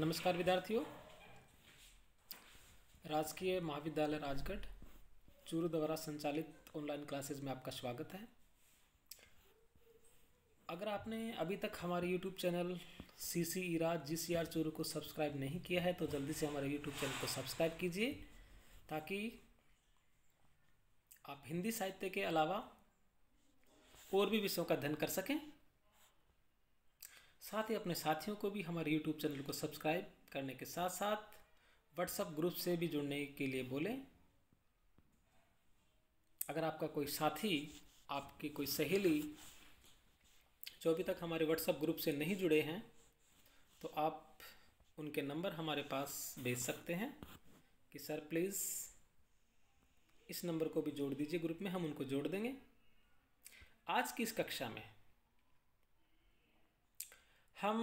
नमस्कार विद्यार्थियों राजकीय महाविद्यालय राजगढ़ चूरू द्वारा संचालित ऑनलाइन क्लासेज में आपका स्वागत है अगर आपने अभी तक हमारे यूट्यूब चैनल सी सी ईरा जी सी आर चूरू को सब्सक्राइब नहीं किया है तो जल्दी से हमारे यूट्यूब चैनल को सब्सक्राइब कीजिए ताकि आप हिंदी साहित्य के अलावा और भी विषयों का अध्ययन कर सकें साथ ही अपने साथियों को भी हमारे यूट्यूब चैनल को सब्सक्राइब करने के साथ साथ WhatsApp ग्रुप से भी जुड़ने के लिए बोलें अगर आपका कोई साथी आपकी कोई सहेली जो अभी तक हमारे व्हाट्सएप ग्रुप से नहीं जुड़े हैं तो आप उनके नंबर हमारे पास भेज सकते हैं कि सर प्लीज़ इस नंबर को भी जोड़ दीजिए ग्रुप में हम उनको जोड़ देंगे आज की इस कक्षा में हम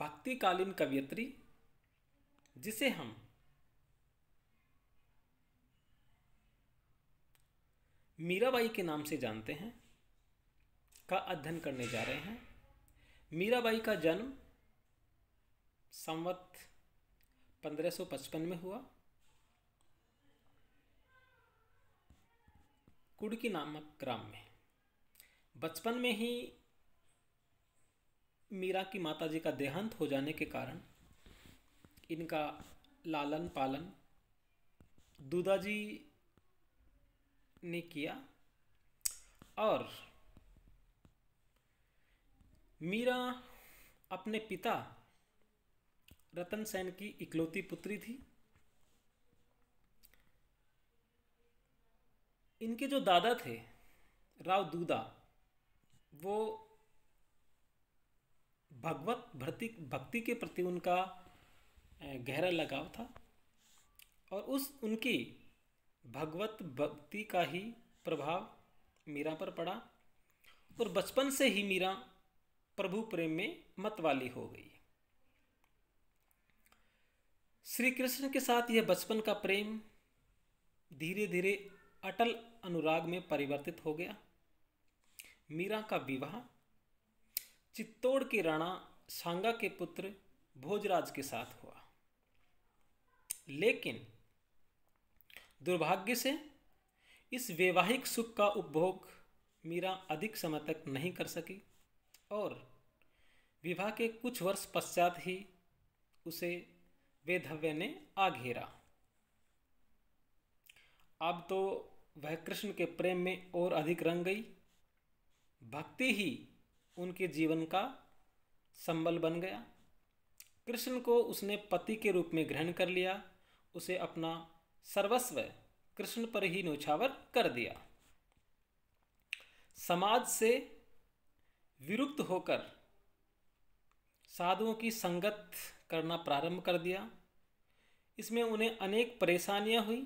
भक्तिकालीन कवियत्री जिसे हम मीराबाई के नाम से जानते हैं का अध्ययन करने जा रहे हैं मीराबाई का जन्म संवत 1555 में हुआ कुड़की नामक ग्राम में बचपन में ही मीरा की माता जी का देहांत हो जाने के कारण इनका लालन पालन दूदा जी ने किया और मीरा अपने पिता रतन सेन की इकलौती पुत्री थी इनके जो दादा थे राव दूदा वो भगवत भक्ति भक्ति के प्रति उनका गहरा लगाव था और उस उनकी भगवत भक्ति का ही प्रभाव मीरा पर पड़ा और बचपन से ही मीरा प्रभु प्रेम में मतवाली हो गई श्री कृष्ण के साथ यह बचपन का प्रेम धीरे धीरे अटल अनुराग में परिवर्तित हो गया मीरा का विवाह चित्तौड़ के राणा सांगा के पुत्र भोजराज के साथ हुआ लेकिन दुर्भाग्य से इस वैवाहिक सुख का उपभोग मीरा अधिक समय तक नहीं कर सकी और विवाह के कुछ वर्ष पश्चात ही उसे वेधव्य ने आ घेरा अब तो वह कृष्ण के प्रेम में और अधिक रंग गई भक्ति ही उनके जीवन का संबल बन गया कृष्ण को उसने पति के रूप में ग्रहण कर लिया उसे अपना सर्वस्व कृष्ण पर ही नौछावर कर दिया समाज से विरुक्त होकर साधुओं की संगत करना प्रारंभ कर दिया इसमें उन्हें अनेक परेशानियां हुई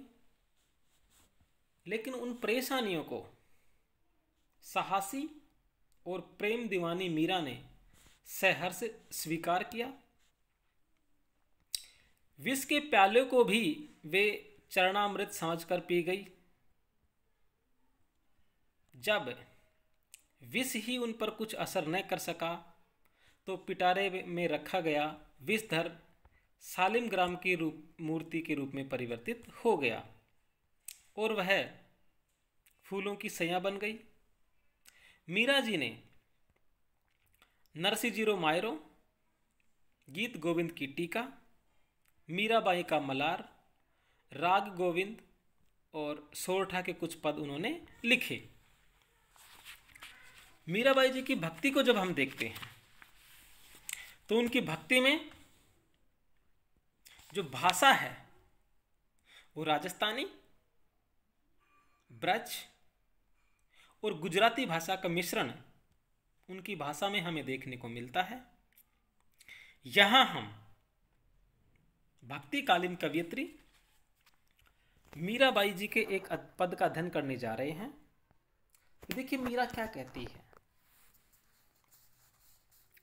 लेकिन उन परेशानियों को साहसी और प्रेम दीवानी मीरा ने सहर्ष स्वीकार किया विष के प्याले को भी वे चरणामृत कर पी गई जब विष ही उन पर कुछ असर न कर सका तो पिटारे में रखा गया विषधर सालिम ग्राम की रूप मूर्ति के रूप में परिवर्तित हो गया और वह फूलों की सैया बन गई मीरा जी ने नरसी जीरो मायरो गीत गोविंद की टीका मीराबाई का मलार राग गोविंद और सोरठा के कुछ पद उन्होंने लिखे मीराबाई जी की भक्ति को जब हम देखते हैं तो उनकी भक्ति में जो भाषा है वो राजस्थानी ब्रज और गुजराती भाषा का मिश्रण उनकी भाषा में हमें देखने को मिलता है यहां हम भक्तिकालीन कवियत्री मीराबाई जी के एक पद का अध्ययन करने जा रहे हैं देखिए मीरा क्या कहती है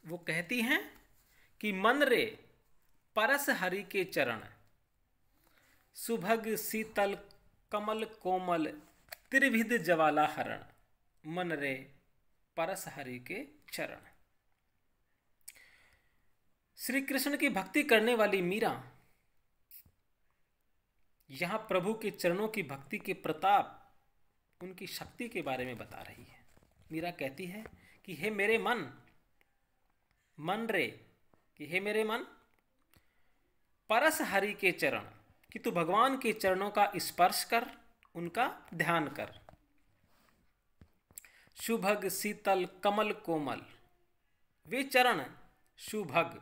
वो कहती हैं कि मन रे परस हरि के चरण सुभग शीतल कमल कोमल त्रिविध ज्वाला हरण मन रे परस हरि के चरण श्री कृष्ण की भक्ति करने वाली मीरा यहां प्रभु के चरणों की भक्ति के प्रताप उनकी शक्ति के बारे में बता रही है मीरा कहती है कि हे मेरे मन मन रे कि हे मेरे मन परस हरि के चरण कि तू भगवान के चरणों का स्पर्श कर उनका ध्यान कर शुभग शीतल कमल कोमल वे चरण शुभग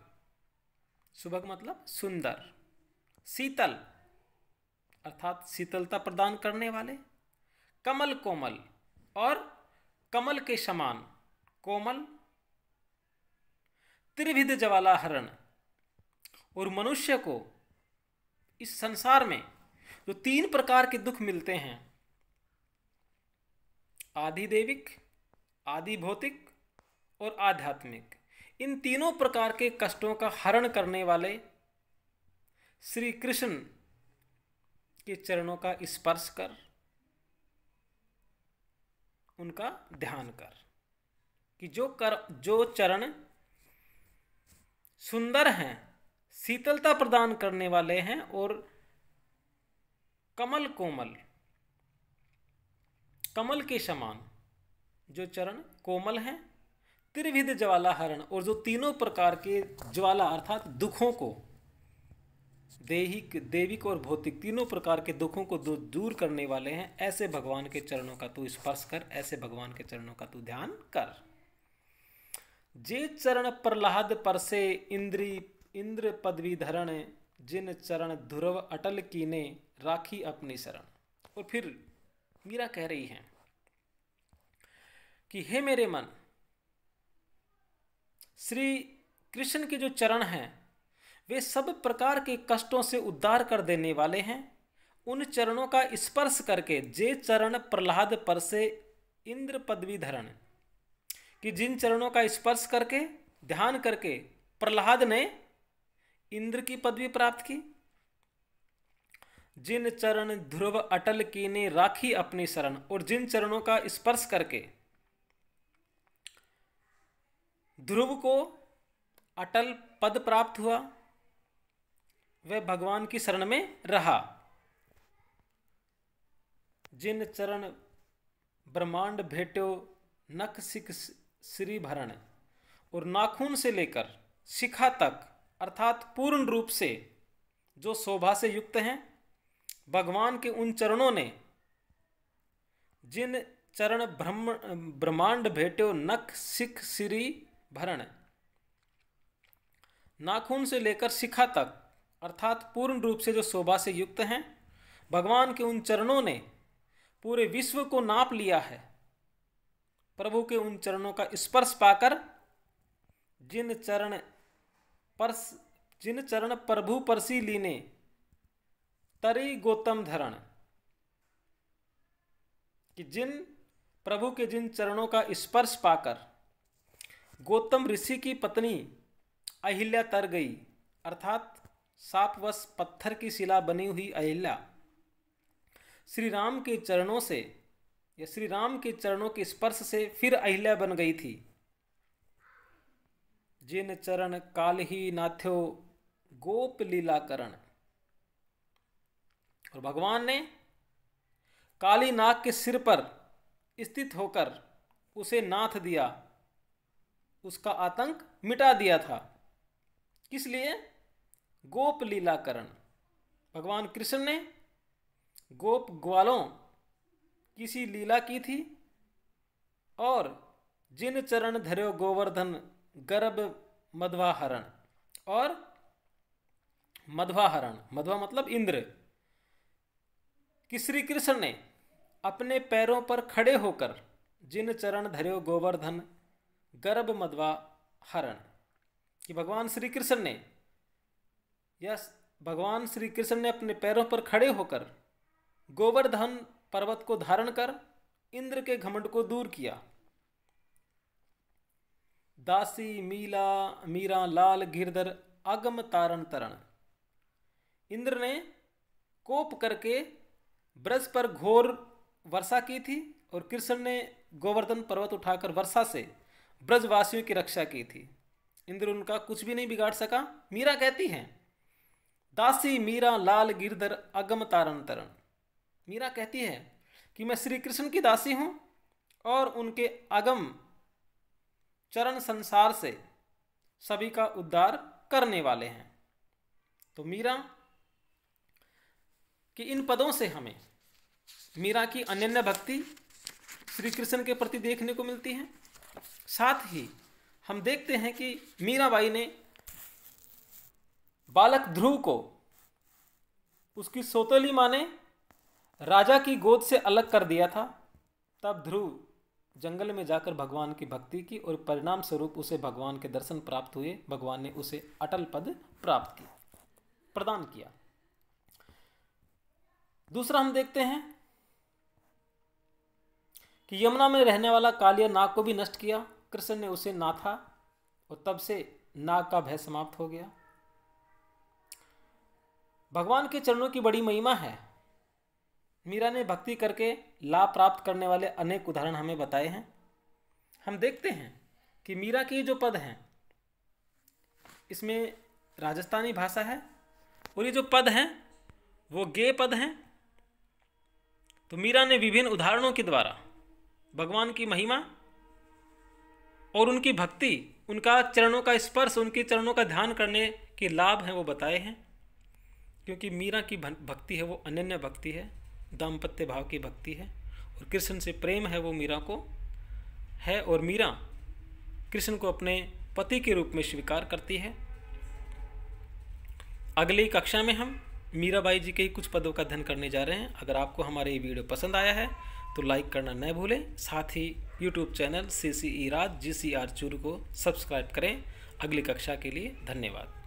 शुभग मतलब सुंदर शीतल अर्थात शीतलता प्रदान करने वाले कमल कोमल और कमल के समान कोमल त्रिविध ज्वाला हरण और मनुष्य को इस संसार में जो तीन प्रकार के दुख मिलते हैं आधिदेविक आधिभौतिक और आध्यात्मिक इन तीनों प्रकार के कष्टों का हरण करने वाले श्री कृष्ण के चरणों का स्पर्श कर उनका ध्यान कर कि जो कर जो चरण सुंदर हैं शीतलता प्रदान करने वाले हैं और कमल कोमल कमल के समान जो चरण कोमल हैं त्रिविध ज्वाला हरण और जो तीनों प्रकार के ज्वाला अर्थात दुखों को देहिक देविक और भौतिक तीनों प्रकार के दुखों को दूर करने वाले हैं ऐसे भगवान के चरणों का तू स्पर्श कर ऐसे भगवान के चरणों का तू ध्यान कर जे चरण प्रहलाद परसे इंद्री इंद्र पदवी धरण जिन चरण ध्रुव अटल कीने राखी अपनी शरण और फिर मीरा कह रही हैं कि हे मेरे मन श्री कृष्ण के जो चरण हैं वे सब प्रकार के कष्टों से उद्धार कर देने वाले हैं उन चरणों का स्पर्श करके जे चरण प्रहलाद पर से इंद्र पदवी धरण कि जिन चरणों का स्पर्श करके ध्यान करके प्रहलाद ने इंद्र की पदवी प्राप्त की जिन चरण ध्रुव अटल की ने राखी अपनी शरण और जिन चरणों का स्पर्श करके ध्रुव को अटल पद प्राप्त हुआ वह भगवान की शरण में रहा जिन चरण ब्रह्मांड भेटो नख सिख श्री भरण और नाखून से लेकर शिखा तक अर्थात पूर्ण रूप से जो शोभा से युक्त हैं भगवान के उन चरणों ने जिन चरण ब्रह्म ब्रह्मांड भेटो नख सिख सिरी भरण नाखून से लेकर शिखा तक अर्थात पूर्ण रूप से जो शोभा से युक्त हैं भगवान के उन चरणों ने पूरे विश्व को नाप लिया है प्रभु के उन चरणों का स्पर्श पाकर जिन चरण पर जिन चरण प्रभु परसी लीने तरी गौतम धरण कि जिन प्रभु के जिन चरणों का स्पर्श पाकर गौतम ऋषि की पत्नी अहिल्या तर गई अर्थात सात वर्ष पत्थर की शिला बनी हुई अहिल्या श्री राम के चरणों से या श्री राम के चरणों के स्पर्श से फिर अहिल्या बन गई थी जिन चरण काल ही नाथ्यो गोप लीलाकरण और भगवान ने काली नाग के सिर पर स्थित होकर उसे नाथ दिया उसका आतंक मिटा दिया था किस लिए गोप लीलाकरण भगवान कृष्ण ने गोप ग्वालों किसी लीला की थी और जिन चरण धरो गोवर्धन गर्भ मध्वाहरण और मध्वाहरण मध्वा मतलब इंद्र कि श्री कृष्ण ने अपने पैरों पर खड़े होकर जिन चरण धरे गोवर्धन गर्भ मदवा हरण कि भगवान श्री कृष्ण ने यस भगवान श्री कृष्ण ने अपने पैरों पर खड़े होकर गोवर्धन पर्वत को धारण कर इंद्र के घमंड को दूर किया दासी मीला मीरा लाल गिरधर अगम तारण तरण इंद्र ने कोप करके ब्रज पर घोर वर्षा की थी और कृष्ण ने गोवर्धन पर्वत उठाकर वर्षा से ब्रजवासियों की रक्षा की थी इंद्र उनका कुछ भी नहीं बिगाड़ सका मीरा कहती हैं दासी मीरा लाल गिरधर अगम तारण तरण मीरा कहती है कि मैं श्री कृष्ण की दासी हूँ और उनके अगम चरण संसार से सभी का उद्धार करने वाले हैं तो मीरा कि इन पदों से हमें मीरा की अनन्य भक्ति श्री कृष्ण के प्रति देखने को मिलती है साथ ही हम देखते हैं कि मीराबाई ने बालक ध्रुव को उसकी सोतली माँ ने राजा की गोद से अलग कर दिया था तब ध्रुव जंगल में जाकर भगवान की भक्ति की और परिणाम स्वरूप उसे भगवान के दर्शन प्राप्त हुए भगवान ने उसे अटल पद प्राप्त किया प्रदान किया दूसरा हम देखते हैं कि यमुना में रहने वाला कालिया नाग को भी नष्ट किया कृष्ण ने उसे नाथा और तब से नाग का भय समाप्त हो गया भगवान के चरणों की बड़ी महिमा है मीरा ने भक्ति करके लाभ प्राप्त करने वाले अनेक उदाहरण हमें बताए हैं हम देखते हैं कि मीरा के जो पद हैं इसमें राजस्थानी भाषा है और ये जो पद हैं वो गे पद हैं तो मीरा ने विभिन्न उदाहरणों के द्वारा भगवान की महिमा और उनकी भक्ति उनका चरणों का स्पर्श उनके चरणों का ध्यान करने के लाभ हैं वो बताए हैं क्योंकि मीरा की भक्ति है वो अनन्य भक्ति है दाम्पत्य भाव की भक्ति है और कृष्ण से प्रेम है वो मीरा को है और मीरा कृष्ण को अपने पति के रूप में स्वीकार करती है अगली कक्षा में हम मीराबाई जी के ही कुछ पदों का अध्ययन करने जा रहे हैं अगर आपको हमारे ये वीडियो पसंद आया है तो लाइक करना न भूलें साथ ही YouTube channel C C E Raj G C R Churu को सब्सक्राइब करें अगली कक्षा के लिए धन्यवाद